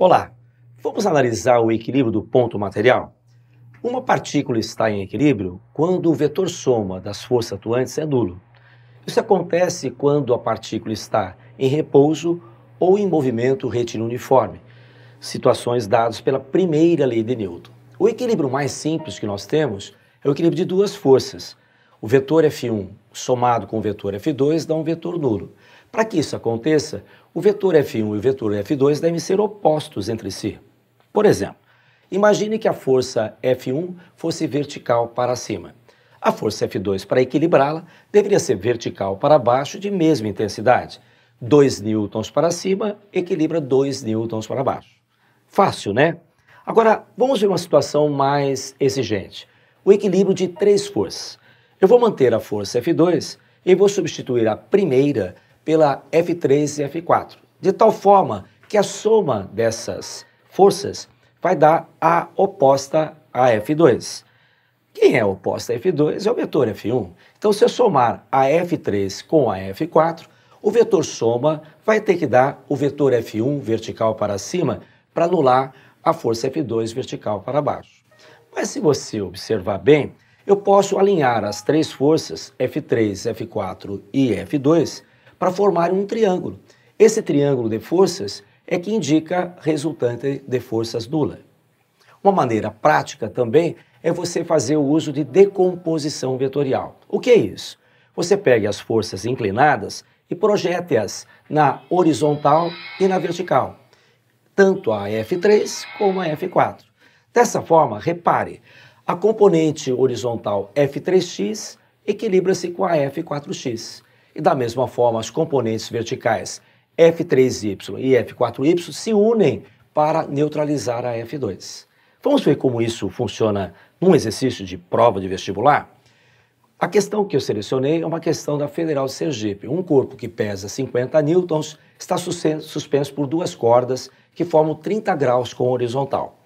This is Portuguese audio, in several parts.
Olá, vamos analisar o equilíbrio do ponto material? Uma partícula está em equilíbrio quando o vetor soma das forças atuantes é nulo. Isso acontece quando a partícula está em repouso ou em movimento retilíneo uniforme, situações dadas pela primeira lei de Newton. O equilíbrio mais simples que nós temos é o equilíbrio de duas forças. O vetor F1 somado com o vetor F2 dá um vetor nulo. Para que isso aconteça, o vetor F1 e o vetor F2 devem ser opostos entre si. Por exemplo, imagine que a força F1 fosse vertical para cima. A força F2, para equilibrá-la, deveria ser vertical para baixo de mesma intensidade. 2 newtons para cima equilibra 2 newtons para baixo. Fácil, né? Agora, vamos ver uma situação mais exigente. O equilíbrio de três forças. Eu vou manter a força F2 e vou substituir a primeira pela F3 e F4, de tal forma que a soma dessas forças vai dar a oposta a F2. Quem é oposta a F2 é o vetor F1. Então, se eu somar a F3 com a F4, o vetor soma vai ter que dar o vetor F1 vertical para cima para anular a força F2 vertical para baixo. Mas se você observar bem, eu posso alinhar as três forças, F3, F4 e F2, para formar um triângulo. Esse triângulo de forças é que indica resultante de forças nula. Uma maneira prática também é você fazer o uso de decomposição vetorial. O que é isso? Você pega as forças inclinadas e projete-as na horizontal e na vertical, tanto a F3 como a F4. Dessa forma, repare, a componente horizontal F3x equilibra-se com a F4x. E da mesma forma, as componentes verticais F3y e F4y se unem para neutralizar a F2. Vamos ver como isso funciona num exercício de prova de vestibular? A questão que eu selecionei é uma questão da Federal de Sergipe. Um corpo que pesa 50 newtons está suspenso por duas cordas que formam 30 graus com o horizontal.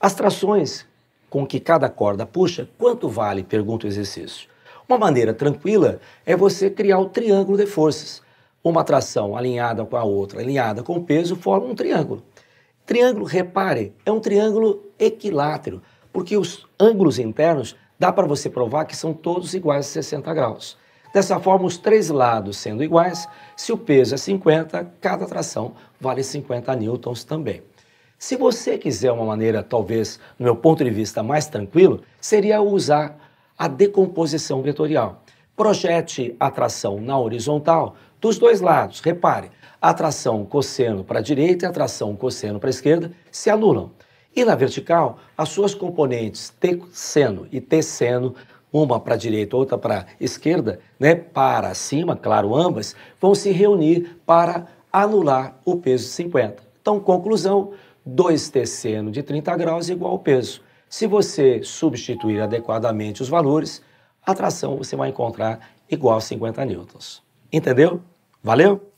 As trações com que cada corda puxa, quanto vale? Pergunta o exercício. Uma maneira tranquila é você criar o triângulo de forças. Uma tração alinhada com a outra, alinhada com o peso, forma um triângulo. Triângulo, repare, é um triângulo equilátero, porque os ângulos internos dá para você provar que são todos iguais a 60 graus. Dessa forma, os três lados sendo iguais, se o peso é 50, cada tração vale 50 newtons também. Se você quiser uma maneira, talvez, no meu ponto de vista, mais tranquilo, seria usar a decomposição vetorial. Projete a tração na horizontal dos dois lados. Repare, a tração cosseno para a direita e a tração cosseno para a esquerda se anulam. E na vertical, as suas componentes t seno e t seno uma para a direita, outra para a esquerda, né, para cima, claro, ambas, vão se reunir para anular o peso de 50. Então, conclusão, 2 seno de 30 graus é igual ao peso. Se você substituir adequadamente os valores, a tração você vai encontrar igual a 50 newtons. Entendeu? Valeu?